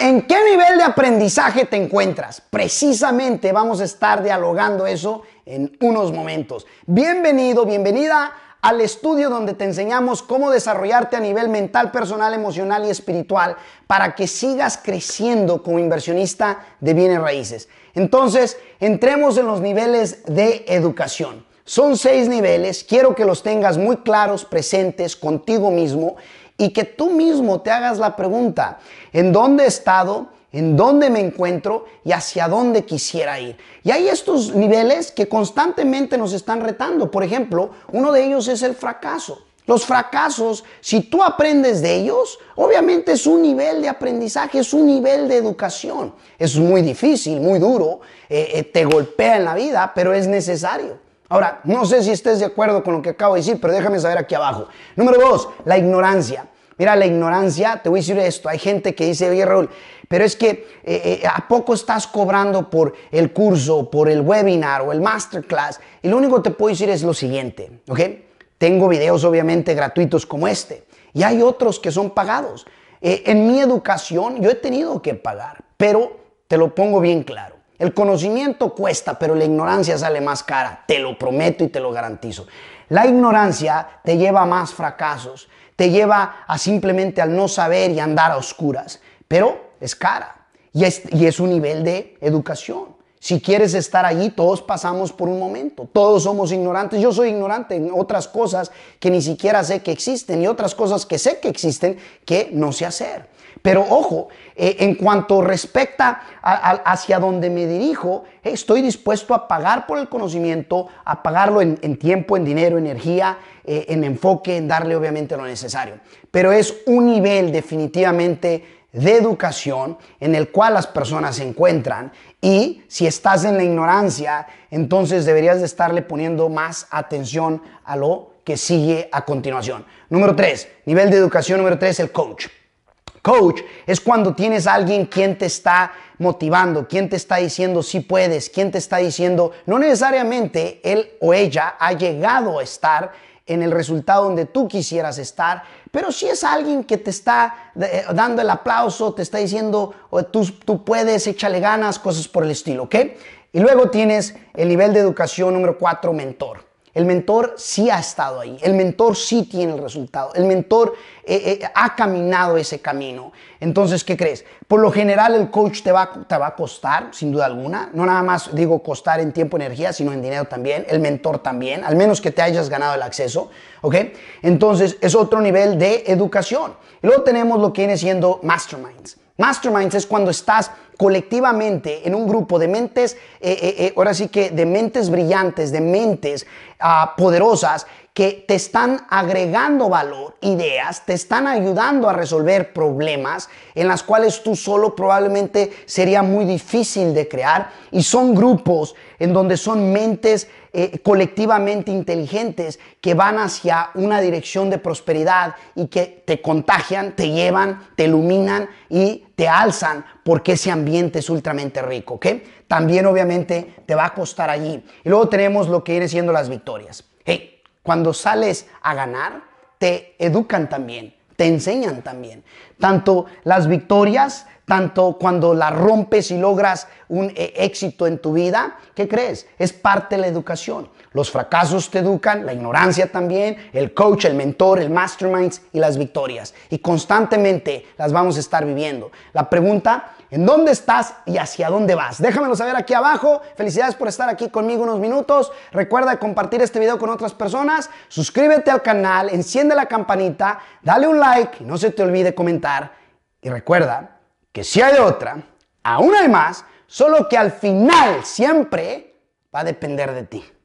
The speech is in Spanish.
¿En qué nivel de aprendizaje te encuentras? Precisamente vamos a estar dialogando eso en unos momentos. Bienvenido, bienvenida al estudio donde te enseñamos cómo desarrollarte a nivel mental, personal, emocional y espiritual para que sigas creciendo como inversionista de bienes raíces. Entonces, entremos en los niveles de educación. Son seis niveles, quiero que los tengas muy claros, presentes contigo mismo y que tú mismo te hagas la pregunta, ¿en dónde he estado? ¿En dónde me encuentro? ¿Y hacia dónde quisiera ir? Y hay estos niveles que constantemente nos están retando. Por ejemplo, uno de ellos es el fracaso. Los fracasos, si tú aprendes de ellos, obviamente es un nivel de aprendizaje, es un nivel de educación. Es muy difícil, muy duro, eh, eh, te golpea en la vida, pero es necesario. Ahora, no sé si estés de acuerdo con lo que acabo de decir, pero déjame saber aquí abajo. Número dos, la ignorancia. Mira, la ignorancia, te voy a decir esto, hay gente que dice, oye Raúl, pero es que eh, eh, ¿a poco estás cobrando por el curso, por el webinar o el masterclass? Y lo único que te puedo decir es lo siguiente, ¿ok? Tengo videos obviamente gratuitos como este y hay otros que son pagados. Eh, en mi educación yo he tenido que pagar, pero te lo pongo bien claro. El conocimiento cuesta, pero la ignorancia sale más cara, te lo prometo y te lo garantizo. La ignorancia te lleva a más fracasos, te lleva a simplemente al no saber y andar a oscuras, pero es cara y y es un nivel de educación. Si quieres estar allí, todos pasamos por un momento, todos somos ignorantes. Yo soy ignorante en otras cosas que ni siquiera sé que existen y otras cosas que sé que existen que no sé hacer. Pero ojo, eh, en cuanto respecta hacia donde me dirijo, estoy dispuesto a pagar por el conocimiento, a pagarlo en, tiempo, en dinero, en energía, eh, en enfoque, en darle obviamente lo necesario. Pero es un nivel definitivamente de educación en el cual las personas se encuentran y si estás en la ignorancia, entonces deberías de estarle poniendo más atención a lo que sigue a continuación. Número 3, nivel de educación número 3, el coach. Coach es cuando tienes a alguien quien te está motivando, quien te está diciendo si puedes, quien te está diciendo, no necesariamente él o ella ha llegado a estar en el resultado donde tú quisieras estar, pero si es alguien que te está eh, dando el aplauso, te está diciendo, tú, tú puedes, échale ganas, cosas por el estilo, ¿ok? Y luego tienes el nivel de educación número 4, mentor. El mentor sí ha estado ahí, el mentor sí tiene el resultado, el mentor eh, eh, ha caminado ese camino. Entonces, ¿qué crees? Por lo general el coach te va, te va a costar, sin duda alguna, no nada más digo costar en tiempo, y energía, sino en dinero también, el mentor también, al menos que te hayas ganado el acceso, ¿ok? Entonces, es otro nivel de educación. luego tenemos lo que viene siendo masterminds. Masterminds es cuando estás colectivamente en un grupo de mentes, eh, eh, eh, ahora sí que de mentes brillantes, de mentes ah, poderosas, que te están agregando valor, ideas, te están ayudando a resolver problemas en las cuales tú solo probablemente sería muy difícil de crear y son grupos en donde son mentes eh, colectivamente inteligentes que van hacia una dirección de prosperidad y que te contagian, te llevan, te iluminan y te alzan porque ese ambiente es ultramente rico, ¿ok? También obviamente te va a costar allí. Y luego tenemos lo que viene siendo las victorias. Hey, cuando sales a ganar, te educan también, te enseñan también. Tanto las victorias, tanto cuando las rompes y logras un eh, éxito en tu vida, ¿qué crees? Es parte de la educación. Los fracasos te educan, la ignorancia también, el coach, el mentor, el mastermind y las victorias. Y constantemente las vamos a estar viviendo. La pregunta, ¿en dónde estás y hacia dónde vas? Déjamelo saber aquí abajo. Felicidades por estar aquí conmigo unos minutos. Recuerda compartir este video con otras personas. Suscríbete al canal, enciende la campanita, dale un like y no se te olvide comentar. Y recuerda que si hay otra, aún hay más, solo que al final siempre va a depender de ti.